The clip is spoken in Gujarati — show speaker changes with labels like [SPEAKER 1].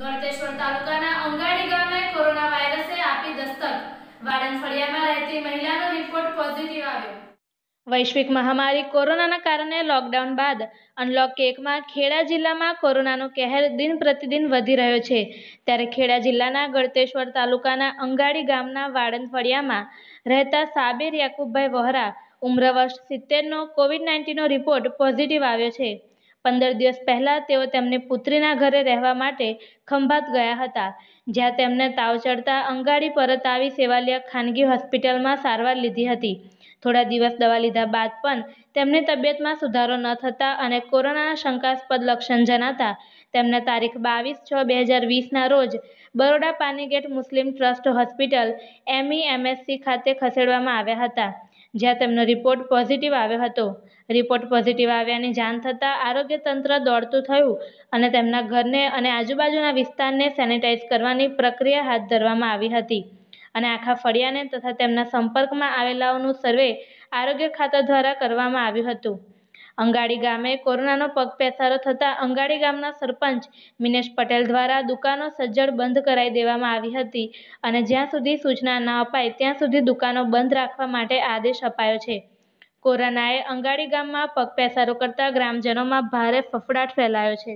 [SPEAKER 1] ગળતેશ્વર તાલુકાના અંગાડી ગામે કોરોના વાયરસે આપી દસ્તક
[SPEAKER 2] વાડન ફળિયામાં રહેતી મહિલાનો રિપોર્ટ પોઝિટિવ આવ્યો
[SPEAKER 1] વૈશ્વિક મહામારી કોરોનાના કારણે લોકડાઉન બાદ અનલોક એકમાં ખેડા જિલ્લામાં કોરોનાનો કહેર દિન પ્રતિદિન વધી રહ્યો છે ત્યારે ખેડા જિલ્લાના ગળતેશ્વર તાલુકાના અંગાડી ગામના વાડન ફળિયામાં રહેતા સાબિર યાકુબભાઈ વોહરા ઉમ્ર વર્ષ સિત્તેરનો કોવિડ નાઇન્ટીનનો રિપોર્ટ પોઝિટિવ આવ્યો છે પંદર દિવસ પહેલાં તેઓ તેમની પુત્રીના ઘરે રહેવા માટે ખંભાત ગયા હતા જ્યાં તેમને તાવ ચડતા અંગાડી પરત આવી સેવાલિયા ખાનગી હોસ્પિટલમાં સારવાર લીધી હતી થોડા દિવસ દવા લીધા બાદ પણ તેમની તબિયતમાં સુધારો ન થતા અને કોરોનાના શંકાસ્પદ લક્ષણ જણાતા તેમને તારીખ બાવીસ છ બે હજાર વીસના રોજ Baroda Panigate Muslim trust hospital MEMSC ખાતે ખસેડવામાં આવ્યા હતા જ્યાં તેમનો રિપોર્ટ પોઝિટિવ આવ્યો હતો રિપોર્ટ પોઝિટિવ આવ્યાની જાણ થતાં આરોગ્ય તંત્ર દોડતું થયું અને તેમના ઘરને અને આજુબાજુના વિસ્તારને સેનિટાઈઝ કરવાની પ્રક્રિયા હાથ ધરવામાં આવી હતી અને આખા ફળિયાને તથા તેમના સંપર્કમાં આવેલાઓનું સર્વે આરોગ્ય ખાતા દ્વારા કરવામાં આવ્યું હતું અંગાડી ગામે કોરોનાનો પગપેસારો થતાં અંગાડી ગામના સરપંચ મિનેશ પટેલ દ્વારા દુકાનો સજ્જડ બંધ કરાવી દેવામાં આવી હતી અને જ્યાં સુધી સૂચના ન અપાય ત્યાં સુધી દુકાનો બંધ રાખવા માટે આદેશ અપાયો છે કોરોનાએ અંગાડી ગામમાં પગપેસારો કરતા ગ્રામજનોમાં ભારે ફફડાટ ફેલાયો છે